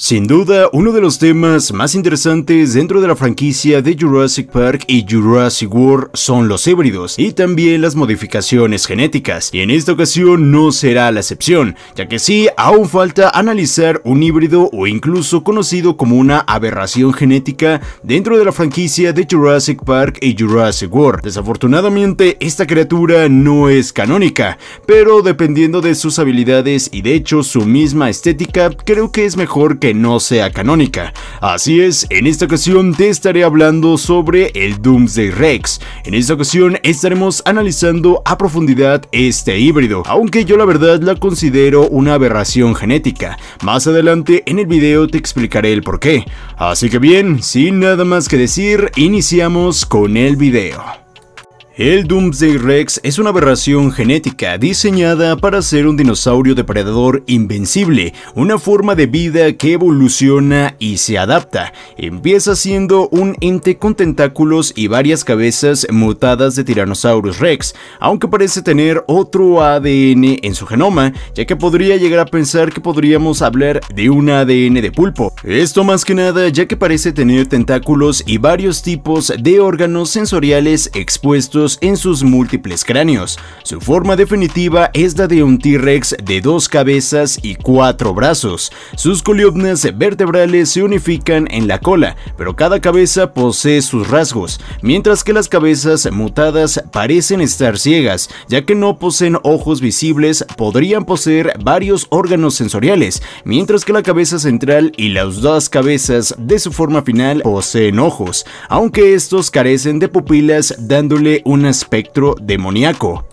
Sin duda, uno de los temas más interesantes dentro de la franquicia de Jurassic Park y Jurassic World son los híbridos y también las modificaciones genéticas, y en esta ocasión no será la excepción, ya que sí, aún falta analizar un híbrido o incluso conocido como una aberración genética dentro de la franquicia de Jurassic Park y Jurassic World. Desafortunadamente, esta criatura no es canónica, pero dependiendo de sus habilidades y de hecho su misma estética, creo que es mejor que no sea canónica. Así es, en esta ocasión te estaré hablando sobre el Doomsday Rex. En esta ocasión estaremos analizando a profundidad este híbrido, aunque yo la verdad la considero una aberración genética. Más adelante en el video te explicaré el porqué. Así que bien, sin nada más que decir, iniciamos con el video. El Doomsday Rex es una aberración genética diseñada para ser un dinosaurio depredador invencible, una forma de vida que evoluciona y se adapta. Empieza siendo un ente con tentáculos y varias cabezas mutadas de Tyrannosaurus Rex, aunque parece tener otro ADN en su genoma, ya que podría llegar a pensar que podríamos hablar de un ADN de pulpo. Esto más que nada ya que parece tener tentáculos y varios tipos de órganos sensoriales expuestos en sus múltiples cráneos. Su forma definitiva es la de un T-Rex de dos cabezas y cuatro brazos. Sus columnas vertebrales se unifican en la cola, pero cada cabeza posee sus rasgos, mientras que las cabezas mutadas parecen estar ciegas, ya que no poseen ojos visibles, podrían poseer varios órganos sensoriales, mientras que la cabeza central y las dos cabezas de su forma final poseen ojos, aunque estos carecen de pupilas dándole un espectro demoníaco.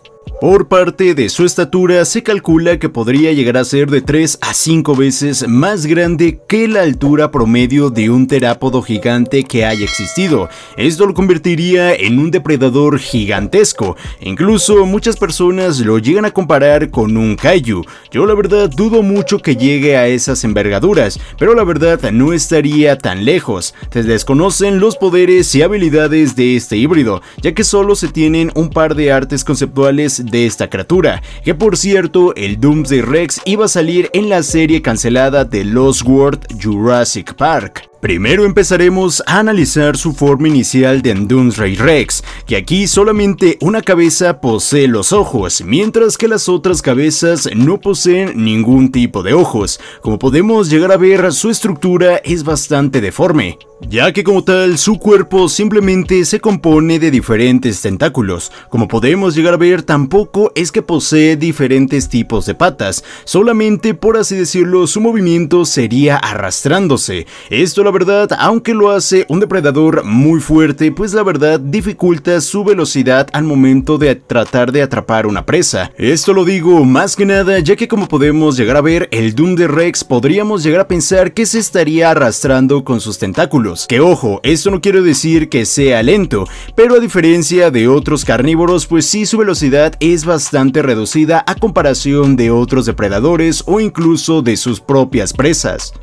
Por parte de su estatura, se calcula que podría llegar a ser de 3 a 5 veces más grande que la altura promedio de un terápodo gigante que haya existido. Esto lo convertiría en un depredador gigantesco. Incluso muchas personas lo llegan a comparar con un kaiju. Yo la verdad dudo mucho que llegue a esas envergaduras, pero la verdad no estaría tan lejos. Se desconocen los poderes y habilidades de este híbrido, ya que solo se tienen un par de artes conceptuales de esta criatura, que por cierto, el Doomsday Rex iba a salir en la serie cancelada de Lost World Jurassic Park. Primero empezaremos a analizar su forma inicial de Rey Rex, que aquí solamente una cabeza posee los ojos, mientras que las otras cabezas no poseen ningún tipo de ojos. Como podemos llegar a ver, su estructura es bastante deforme, ya que como tal su cuerpo simplemente se compone de diferentes tentáculos. Como podemos llegar a ver, tampoco es que posee diferentes tipos de patas, solamente por así decirlo su movimiento sería arrastrándose. Esto verdad, aunque lo hace un depredador muy fuerte, pues la verdad dificulta su velocidad al momento de tratar de atrapar una presa. Esto lo digo más que nada, ya que como podemos llegar a ver, el Doom de Rex podríamos llegar a pensar que se estaría arrastrando con sus tentáculos. Que ojo, esto no quiere decir que sea lento, pero a diferencia de otros carnívoros, pues sí su velocidad es bastante reducida a comparación de otros depredadores o incluso de sus propias presas.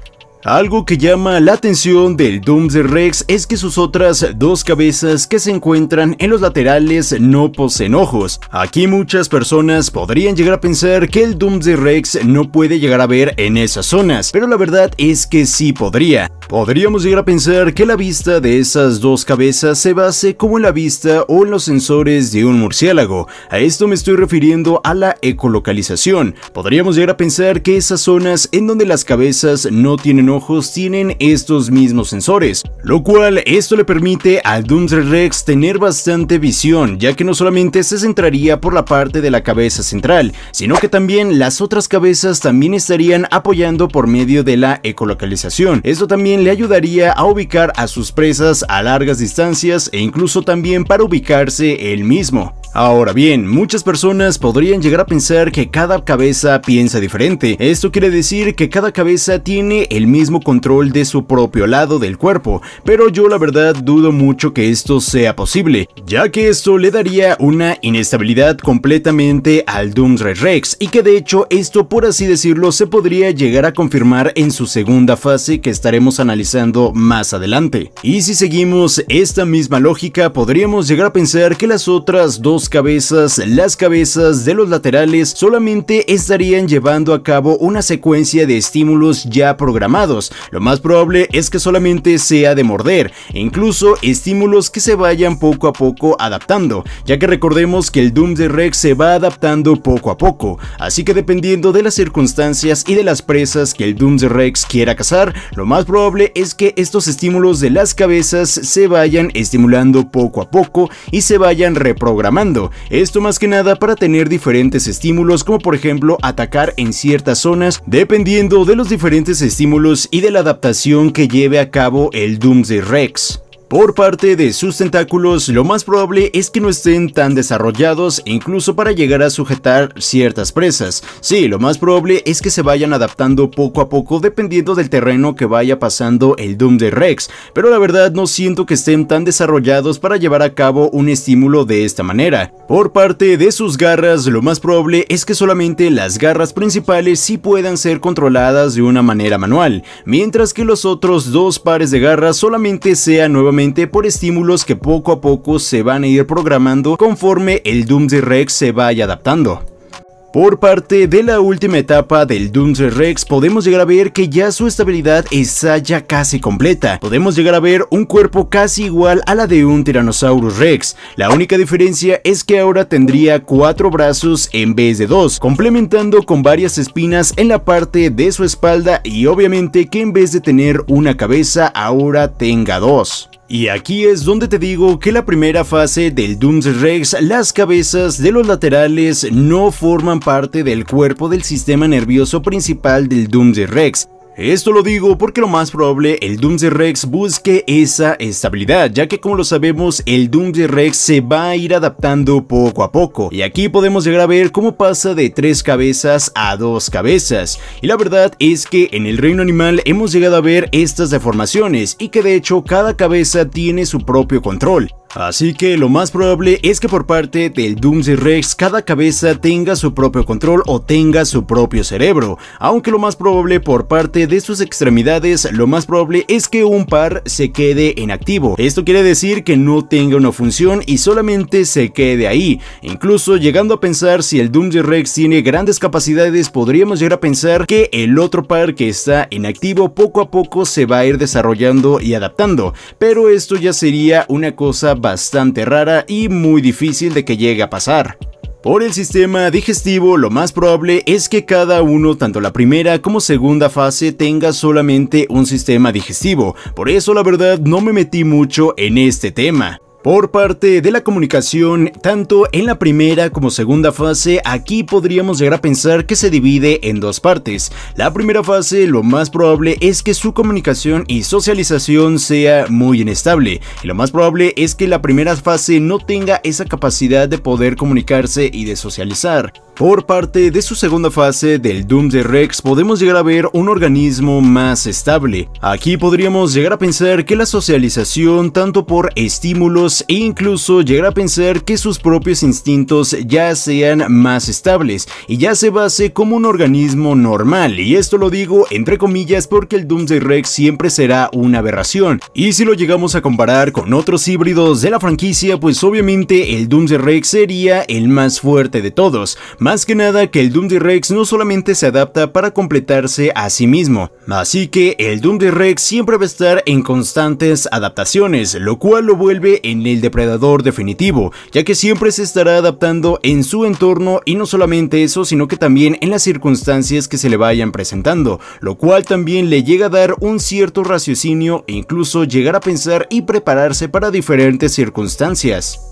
Algo que llama la atención del Doomsday Rex es que sus otras dos cabezas que se encuentran en los laterales no poseen ojos. Aquí muchas personas podrían llegar a pensar que el Doomsday Rex no puede llegar a ver en esas zonas, pero la verdad es que sí podría. Podríamos llegar a pensar que la vista de esas dos cabezas se base como en la vista o en los sensores de un murciélago. A esto me estoy refiriendo a la ecolocalización. Podríamos llegar a pensar que esas zonas en donde las cabezas no tienen ojos tienen estos mismos sensores, lo cual esto le permite al Dundre Rex tener bastante visión, ya que no solamente se centraría por la parte de la cabeza central, sino que también las otras cabezas también estarían apoyando por medio de la ecolocalización. Esto también le ayudaría a ubicar a sus presas a largas distancias e incluso también para ubicarse él mismo. Ahora bien, muchas personas podrían llegar a pensar que cada cabeza piensa diferente. Esto quiere decir que cada cabeza tiene el mismo control de su propio lado del cuerpo, pero yo la verdad dudo mucho que esto sea posible, ya que esto le daría una inestabilidad completamente al red Rex y que de hecho esto por así decirlo se podría llegar a confirmar en su segunda fase que estaremos analizando más adelante. Y si seguimos esta misma lógica podríamos llegar a pensar que las otras dos cabezas, las cabezas de los laterales solamente estarían llevando a cabo una secuencia de estímulos ya programados lo más probable es que solamente sea de morder, e incluso estímulos que se vayan poco a poco adaptando, ya que recordemos que el Doom Rex se va adaptando poco a poco, así que dependiendo de las circunstancias y de las presas que el Doom de Rex quiera cazar, lo más probable es que estos estímulos de las cabezas se vayan estimulando poco a poco y se vayan reprogramando, esto más que nada para tener diferentes estímulos como por ejemplo atacar en ciertas zonas dependiendo de los diferentes estímulos y de la adaptación que lleve a cabo el Doomsday Rex. Por parte de sus tentáculos, lo más probable es que no estén tan desarrollados e incluso para llegar a sujetar ciertas presas. Sí, lo más probable es que se vayan adaptando poco a poco dependiendo del terreno que vaya pasando el Doom de Rex, pero la verdad no siento que estén tan desarrollados para llevar a cabo un estímulo de esta manera. Por parte de sus garras, lo más probable es que solamente las garras principales sí puedan ser controladas de una manera manual, mientras que los otros dos pares de garras solamente sean nuevamente por estímulos que poco a poco se van a ir programando conforme el Doomsday Rex se vaya adaptando. Por parte de la última etapa del Doomsday Rex podemos llegar a ver que ya su estabilidad está ya casi completa. Podemos llegar a ver un cuerpo casi igual a la de un Tyrannosaurus Rex. La única diferencia es que ahora tendría cuatro brazos en vez de dos, complementando con varias espinas en la parte de su espalda y obviamente que en vez de tener una cabeza ahora tenga dos. Y aquí es donde te digo que la primera fase del Dooms Rex, las cabezas de los laterales no forman parte del cuerpo del sistema nervioso principal del Dooms Rex, esto lo digo porque lo más probable el Doomsday Rex busque esa estabilidad, ya que como lo sabemos el Doomsday Rex se va a ir adaptando poco a poco. Y aquí podemos llegar a ver cómo pasa de tres cabezas a dos cabezas. Y la verdad es que en el reino animal hemos llegado a ver estas deformaciones y que de hecho cada cabeza tiene su propio control. Así que lo más probable es que por parte del Doomsday Rex cada cabeza tenga su propio control o tenga su propio cerebro, aunque lo más probable por parte de sus extremidades lo más probable es que un par se quede en activo. Esto quiere decir que no tenga una función y solamente se quede ahí. Incluso llegando a pensar si el Doomsday Rex tiene grandes capacidades podríamos llegar a pensar que el otro par que está en activo poco a poco se va a ir desarrollando y adaptando, pero esto ya sería una cosa bastante rara y muy difícil de que llegue a pasar. Por el sistema digestivo lo más probable es que cada uno, tanto la primera como segunda fase, tenga solamente un sistema digestivo, por eso la verdad no me metí mucho en este tema. Por parte de la comunicación, tanto en la primera como segunda fase, aquí podríamos llegar a pensar que se divide en dos partes. La primera fase, lo más probable es que su comunicación y socialización sea muy inestable, y lo más probable es que la primera fase no tenga esa capacidad de poder comunicarse y de socializar. Por parte de su segunda fase del Doom de Rex podemos llegar a ver un organismo más estable. Aquí podríamos llegar a pensar que la socialización tanto por estímulos e incluso llegará a pensar que sus propios instintos ya sean más estables y ya se base como un organismo normal y esto lo digo entre comillas porque el Doomsday Rex siempre será una aberración y si lo llegamos a comparar con otros híbridos de la franquicia pues obviamente el Doomsday Rex sería el más fuerte de todos, más que nada que el Doomsday Rex no solamente se adapta para completarse a sí mismo, así que el Doomsday Rex siempre va a estar en constantes adaptaciones, lo cual lo vuelve en el depredador definitivo, ya que siempre se estará adaptando en su entorno y no solamente eso, sino que también en las circunstancias que se le vayan presentando, lo cual también le llega a dar un cierto raciocinio e incluso llegar a pensar y prepararse para diferentes circunstancias.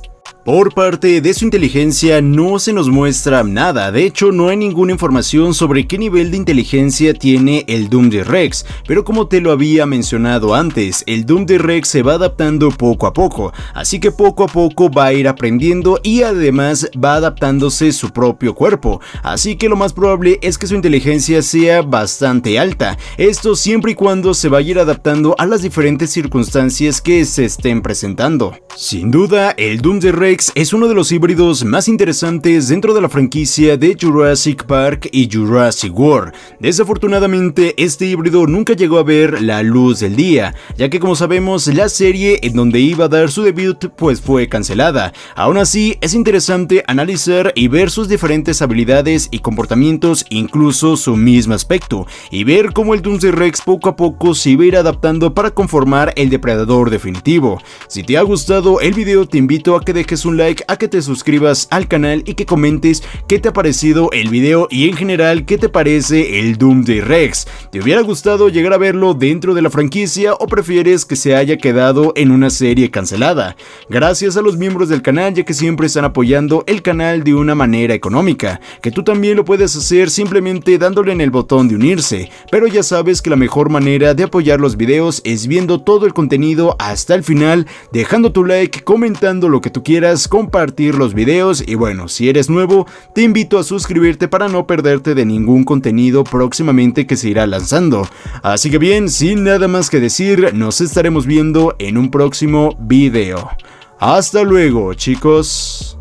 Por parte de su inteligencia no se nos muestra nada, de hecho no hay ninguna información sobre qué nivel de inteligencia tiene el Doom de Rex, pero como te lo había mencionado antes, el Doom de Rex se va adaptando poco a poco, así que poco a poco va a ir aprendiendo y además va adaptándose su propio cuerpo, así que lo más probable es que su inteligencia sea bastante alta, esto siempre y cuando se vaya a ir adaptando a las diferentes circunstancias que se estén presentando. Sin duda, el Doom de Rex es uno de los híbridos más interesantes dentro de la franquicia de Jurassic Park y Jurassic World. Desafortunadamente, este híbrido nunca llegó a ver la luz del día, ya que como sabemos, la serie en donde iba a dar su debut pues fue cancelada. Aún así, es interesante analizar y ver sus diferentes habilidades y comportamientos, incluso su mismo aspecto, y ver cómo el t Rex poco a poco se iba ir adaptando para conformar el depredador definitivo. Si te ha gustado el video, te invito a que dejes un like, a que te suscribas al canal y que comentes qué te ha parecido el video y en general qué te parece el Doom de Rex. ¿Te hubiera gustado llegar a verlo dentro de la franquicia o prefieres que se haya quedado en una serie cancelada? Gracias a los miembros del canal ya que siempre están apoyando el canal de una manera económica, que tú también lo puedes hacer simplemente dándole en el botón de unirse, pero ya sabes que la mejor manera de apoyar los videos es viendo todo el contenido hasta el final, dejando tu like, comentando lo que tú quieras compartir los videos y bueno, si eres nuevo, te invito a suscribirte para no perderte de ningún contenido próximamente que se irá lanzando. Así que bien, sin nada más que decir, nos estaremos viendo en un próximo video. Hasta luego, chicos.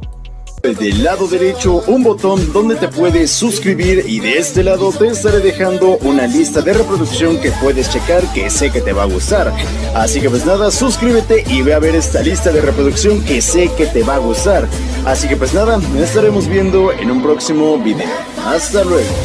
Pues del lado derecho un botón donde te puedes suscribir y de este lado te estaré dejando una lista de reproducción que puedes checar que sé que te va a gustar. Así que pues nada, suscríbete y ve a ver esta lista de reproducción que sé que te va a gustar. Así que pues nada, nos estaremos viendo en un próximo video. Hasta luego.